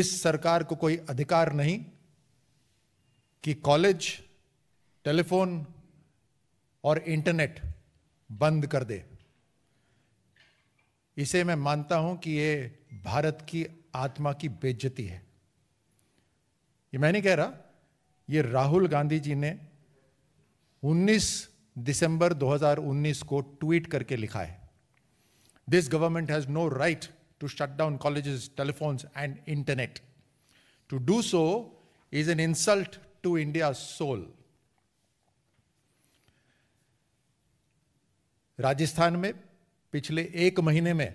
इस सरकार को कोई अधिकार नहीं कि कॉलेज टेलीफोन और इंटरनेट बंद कर दे इसे मैं मानता हूं कि यह भारत की आत्मा की बेज्जती है ये मैं नहीं कह रहा ये राहुल गांधी जी ने 19 दिसंबर 2019 को ट्वीट करके लिखा है this government has no right to shut down colleges, telephones, and internet. To do so is an insult to India's soul. Rajasthan में पिछले एक महीने में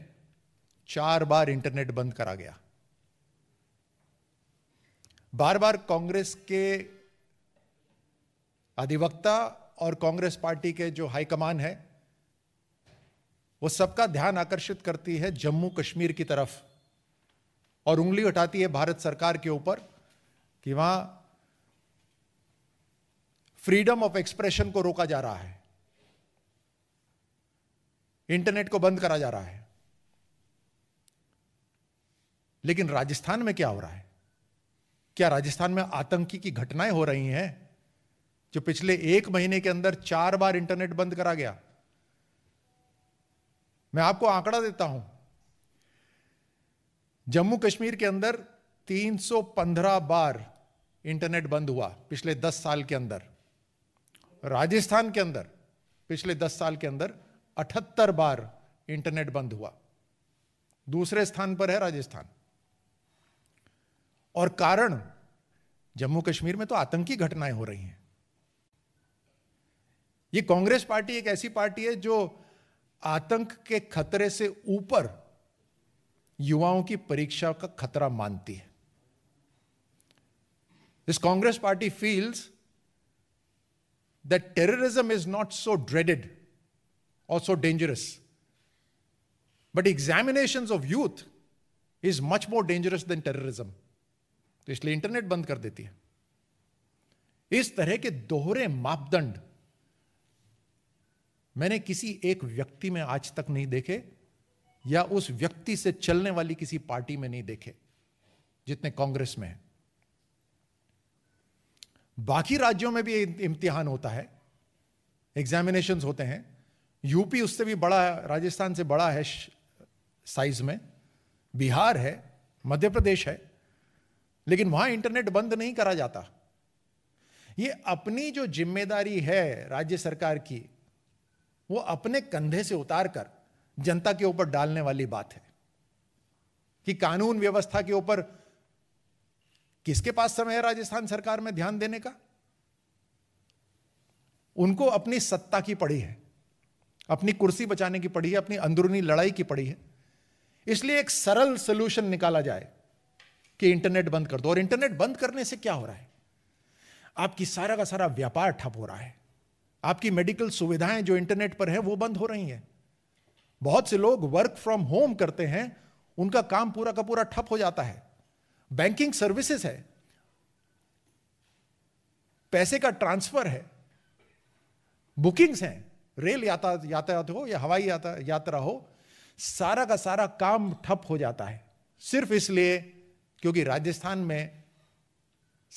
चार बार इंटरनेट बंद करा गया बार बार कांग्रेस के अधिवक्ता और कांग्रेस पार्टी के जो हाईकमान है वो सबका ध्यान आकर्षित करती है जम्मू कश्मीर की तरफ और उंगली उठाती है भारत सरकार के ऊपर कि वहां फ्रीडम ऑफ एक्सप्रेशन को रोका जा रहा है इंटरनेट को बंद करा जा रहा है लेकिन राजस्थान में क्या हो रहा है क्या राजस्थान में आतंकी की घटनाएं हो रही हैं जो पिछले एक महीने के अंदर चार बार इंटरनेट बंद करा गया मैं आपको आंकड़ा देता हूं जम्मू कश्मीर के अंदर 315 बार इंटरनेट बंद हुआ पिछले 10 साल के अंदर राजस्थान के अंदर पिछले 10 साल के अंदर 78 बार इंटरनेट बंद हुआ दूसरे स्थान पर है राजस्थान और कारण जम्मू कश्मीर में तो आतंकी घटनाएं हो रही हैं ये कांग्रेस पार्टी एक ऐसी पार्टी है जो आतंक के खतरे से ऊपर युवाओं की परीक्षा का खतरा मानती है this Congress party feels that terrorism is not so dreaded और so dangerous but examination of youth is much more dangerous than terrorism तो इसलिए इंटरनेट बंद कर देती है इस तरह के दोहरे मापदंड मैंने किसी एक व्यक्ति में आज तक नहीं देखे या उस व्यक्ति से चलने वाली किसी पार्टी में नहीं देखे जितने कांग्रेस में है बाकी राज्यों में भी इम्तिहान होता है एग्जामिनेशन होते हैं यूपी उससे भी बड़ा है राजस्थान से बड़ा है साइज में बिहार है मध्य प्रदेश है लेकिन वहां इंटरनेट बंद नहीं करा जाता ये अपनी जो जिम्मेदारी है राज्य सरकार की वो अपने कंधे से उतार कर जनता के ऊपर डालने वाली बात है कि कानून व्यवस्था के ऊपर किसके पास समय है राजस्थान सरकार में ध्यान देने का उनको अपनी सत्ता की पड़ी है अपनी कुर्सी बचाने की पड़ी है अपनी अंदरूनी लड़ाई की पड़ी है इसलिए एक सरल सोल्यूशन निकाला जाए कि इंटरनेट बंद कर दो और इंटरनेट बंद करने से क्या हो रहा है आपकी सारा का सारा व्यापार ठप हो रहा है आपकी मेडिकल सुविधाएं जो इंटरनेट पर है वो बंद हो रही हैं बहुत से लोग वर्क फ्रॉम होम करते हैं उनका काम पूरा का पूरा ठप हो जाता है बैंकिंग सर्विसेज है पैसे का ट्रांसफर है बुकिंग्स हैं रेल यात्रा यातायात हो या हवाई यात्रा यात्रा हो सारा का सारा काम ठप हो जाता है सिर्फ इसलिए क्योंकि राजस्थान में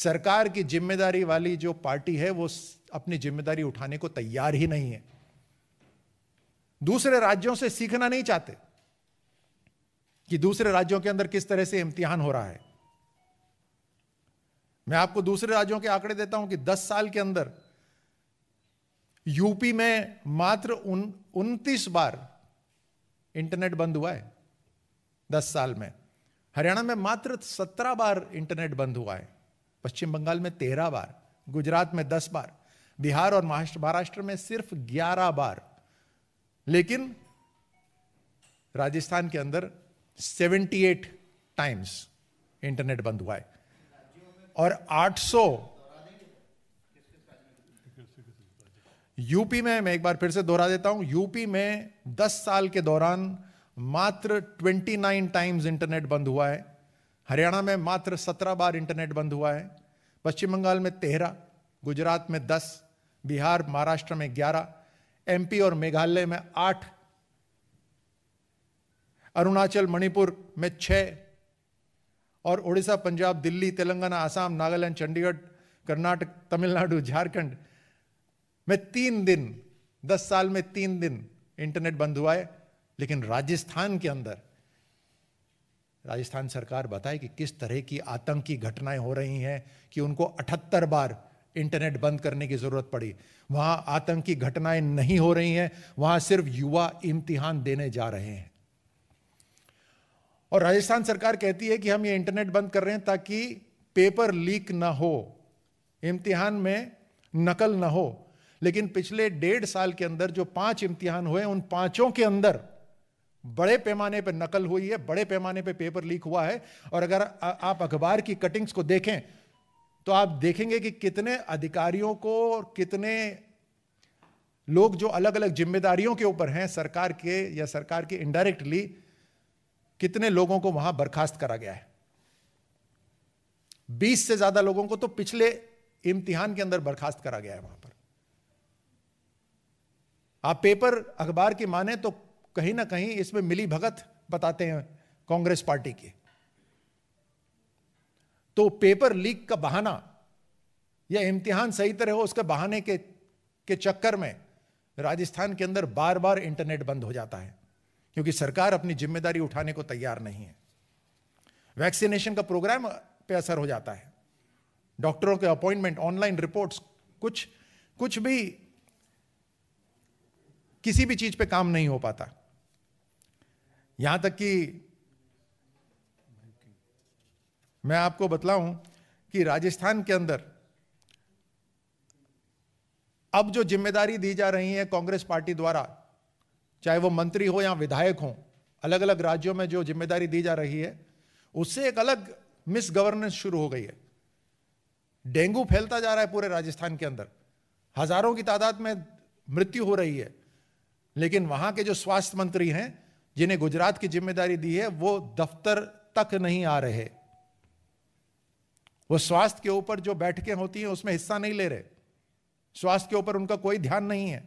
सरकार की जिम्मेदारी वाली जो पार्टी है वो अपनी जिम्मेदारी उठाने को तैयार ही नहीं है दूसरे राज्यों से सीखना नहीं चाहते कि दूसरे राज्यों के अंदर किस तरह से इम्तिहान हो रहा है मैं आपको दूसरे राज्यों के आंकड़े देता हूं कि 10 साल के अंदर यूपी में मात्र उन 29 बार इंटरनेट बंद हुआ है 10 साल में हरियाणा में मात्र 17 बार इंटरनेट बंद हुआ है पश्चिम बंगाल में तेरह बार गुजरात में दस बार बिहार और महाराष्ट्र में सिर्फ ग्यारह बार लेकिन राजस्थान के अंदर सेवेंटी एट टाइम्स इंटरनेट बंद हुआ है और आठ सौ यूपी में मैं एक बार फिर से दोहरा देता हूं यूपी में 10 साल के दौरान मात्र 29 टाइम्स इंटरनेट बंद हुआ है हरियाणा में मात्र सत्रह बार इंटरनेट बंद हुआ है पश्चिम बंगाल में तेरह गुजरात में दस बिहार महाराष्ट्र में ग्यारह एमपी और मेघालय में आठ अरुणाचल मणिपुर में छः और उड़ीसा पंजाब दिल्ली तेलंगाना आसाम नागालैंड चंडीगढ़ कर्नाटक तमिलनाडु झारखंड में तीन दिन दस साल में तीन दिन इंटरनेट बंद हुआ है लेकिन राजस्थान के अंदर राजस्थान सरकार बताए कि किस तरह की आतंकी घटनाएं हो रही हैं कि उनको अठहत्तर बार इंटरनेट बंद करने की ज़रूरत पड़ी वहां आतंकी घटनाएं नहीं हो रही हैं वहां सिर्फ युवा इम्तिहान देने जा रहे हैं और राजस्थान सरकार कहती है कि हम ये इंटरनेट बंद कर रहे हैं ताकि पेपर लीक ना हो इम्तिहान में नकल ना हो लेकिन पिछले डेढ़ साल के अंदर जो पांच इम्तिहान हुए उन पांचों के अंदर बड़े पैमाने पर नकल हुई है बड़े पैमाने पर पे पेपर लीक हुआ है और अगर आप अखबार की कटिंग्स को देखें तो आप देखेंगे कि कितने अधिकारियों को और कितने लोग जो अलग अलग जिम्मेदारियों के ऊपर हैं सरकार के या सरकार के इनडायरेक्टली कितने लोगों को वहां बर्खास्त करा गया है 20 से ज्यादा लोगों को तो पिछले इम्तिहान के अंदर बर्खास्त करा गया है वहां पर आप पेपर अखबार की माने तो कहीं ना कहीं इसमें मिली भगत बताते हैं कांग्रेस पार्टी के तो पेपर लीक का बहाना या इम्तिहान सही तरह हो उसके बहाने के के चक्कर में राजस्थान के अंदर बार बार इंटरनेट बंद हो जाता है क्योंकि सरकार अपनी जिम्मेदारी उठाने को तैयार नहीं है वैक्सीनेशन का प्रोग्राम पे असर हो जाता है डॉक्टरों के अपॉइंटमेंट ऑनलाइन रिपोर्ट्स कुछ कुछ भी किसी भी चीज पे काम नहीं हो पाता यहां तक कि मैं आपको बतलाऊं कि राजस्थान के अंदर अब जो जिम्मेदारी दी जा रही है कांग्रेस पार्टी द्वारा चाहे वो मंत्री हो या विधायक हो अलग अलग राज्यों में जो जिम्मेदारी दी जा रही है उससे एक अलग मिस गवर्नेंस शुरू हो गई है डेंगू फैलता जा रहा है पूरे राजस्थान के अंदर हजारों की तादाद में मृत्यु हो रही है लेकिन वहां के जो स्वास्थ्य मंत्री हैं जिन्हें गुजरात की जिम्मेदारी दी है वो दफ्तर तक नहीं आ रहे वो स्वास्थ्य के ऊपर जो बैठकें होती हैं उसमें हिस्सा नहीं ले रहे स्वास्थ्य के ऊपर उनका कोई ध्यान नहीं है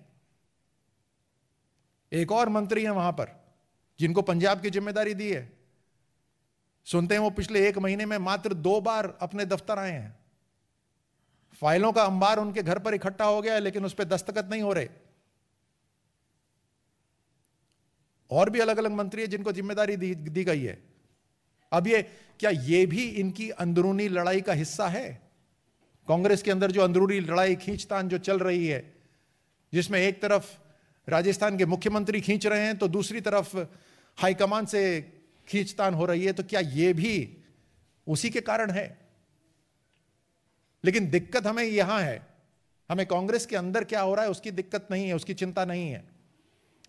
एक और मंत्री है वहां पर जिनको पंजाब की जिम्मेदारी दी है सुनते हैं वो पिछले एक महीने में मात्र दो बार अपने दफ्तर आए हैं फाइलों का अंबार उनके घर पर इकट्ठा हो गया है लेकिन उस पर दस्तखत नहीं हो रहे और भी अलग अलग मंत्री है जिनको जिम्मेदारी दी, दी गई है अब ये क्या ये भी इनकी अंदरूनी लड़ाई का हिस्सा है कांग्रेस के अंदर जो अंदरूनी लड़ाई खींचतान जो चल रही है जिसमें एक तरफ राजस्थान के मुख्यमंत्री खींच रहे हैं तो दूसरी तरफ हाईकमान से खींचतान हो रही है तो क्या यह भी उसी के कारण है लेकिन दिक्कत हमें यहां है हमें कांग्रेस के अंदर क्या हो रहा है उसकी दिक्कत नहीं है उसकी चिंता नहीं है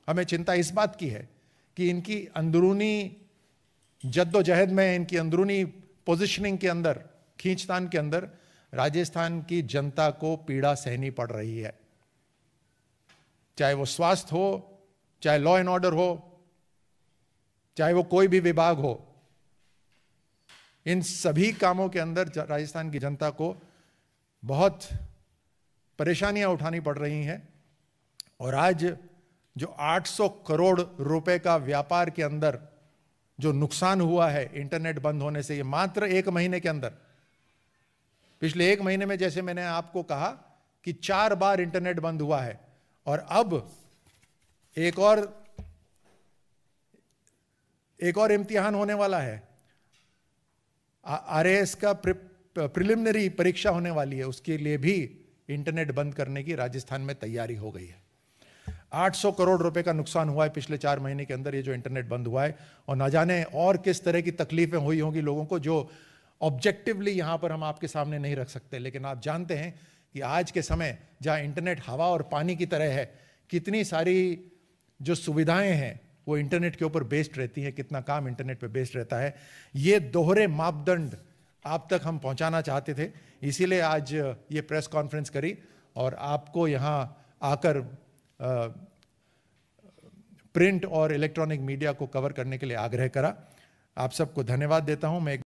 हमें चिंता इस बात की है कि इनकी अंदरूनी जद्दोजहद में इनकी अंदरूनी पोजिशनिंग के अंदर खींचतान के अंदर राजस्थान की जनता को पीड़ा सहनी पड़ रही है चाहे वो स्वास्थ्य हो चाहे लॉ एंड ऑर्डर हो चाहे वो कोई भी विभाग हो इन सभी कामों के अंदर राजस्थान की जनता को बहुत परेशानियां उठानी पड़ रही हैं और आज जो 800 करोड़ रुपए का व्यापार के अंदर जो नुकसान हुआ है इंटरनेट बंद होने से ये मात्र एक महीने के अंदर पिछले एक महीने में जैसे मैंने आपको कहा कि चार बार इंटरनेट बंद हुआ है और अब एक और एक और इम्तिहान होने वाला है आर का प्रिलिमिनरी परीक्षा होने वाली है उसके लिए भी इंटरनेट बंद करने की राजस्थान में तैयारी हो गई है 800 करोड़ रुपए का नुकसान हुआ है पिछले चार महीने के अंदर ये जो इंटरनेट बंद हुआ है और ना जाने और किस तरह की तकलीफें हुई होंगी लोगों को जो ऑब्जेक्टिवली यहाँ पर हम आपके सामने नहीं रख सकते लेकिन आप जानते हैं कि आज के समय जहाँ इंटरनेट हवा और पानी की तरह है कितनी सारी जो सुविधाएं हैं वो इंटरनेट के ऊपर बेस्ड रहती है कितना काम इंटरनेट पर बेस्ड रहता है ये दोहरे मापदंड आप तक हम पहुंचाना चाहते थे इसीलिए आज ये प्रेस कॉन्फ्रेंस करी और आपको यहाँ आकर प्रिंट और इलेक्ट्रॉनिक मीडिया को कवर करने के लिए आग्रह करा आप सबको धन्यवाद देता हूं मैं